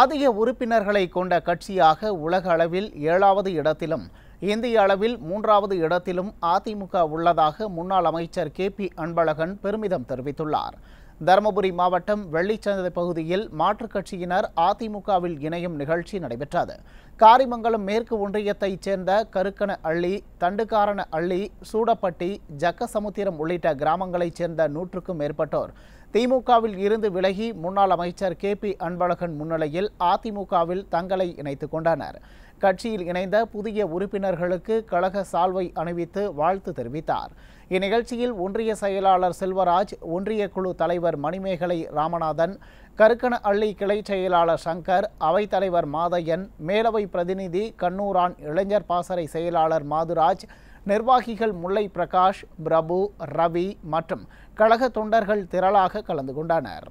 அதிக உறுப்பினர்களை கொண்ட கட்சியாக உலக அளவில் ஏழாவது இடத்திலும் இந்திய அளவில் மூன்றாவது இடத்திலும் அதிமுக உள்ளதாக முன்னாள் அமைச்சர் கே பி அன்பழகன் பெருமிதம் தெரிவித்துள்ளார் தருமபுரி மாவட்டம் வெள்ளிச்சந்தை பகுதியில் மாற்றுக் கட்சியினர் அதிமுகவில் இணையும் நிகழ்ச்சி நடைபெற்றது காரிமங்கலம் மேற்கு ஒன்றியத்தைச் சேர்ந்த கருக்கன அள்ளி தண்டுக்காரன அள்ளி சூடப்பட்டி ஜக்கசமுத்திரம் உள்ளிட்ட கிராமங்களைச் சேர்ந்த நூற்றுக்கும் மேற்பட்டோர் திமுகவில் இருந்து விலகி முன்னாள் அமைச்சர் கே பி அன்பழகன் முன்னிலையில் அதிமுகவில் தங்களை இணைத்துக் கொண்டனர் கட்சியில் இணைந்த புதிய உறுப்பினர்களுக்கு கழக சால்வை அணிவித்து வாழ்த்து தெரிவித்தார் இந்நிகழ்ச்சியில் ஒன்றிய செயலாளர் செல்வராஜ் ஒன்றிய குழு தலைவர் மணிமேகலை ராமநாதன் கருக்கண அள்ளி கிளை செயலாளர் சங்கர் அவைத்தலைவர் மாதையன் மேலவை பிரதிநிதி கண்ணூரான் இளைஞர் பாசறை செயலாளர் மாதுராஜ் நிர்வாகிகள் முல்லை பிரகாஷ் பிரபு ரவி மற்றும் கழக தொண்டர்கள் திரளாக கலந்து கொண்டனர்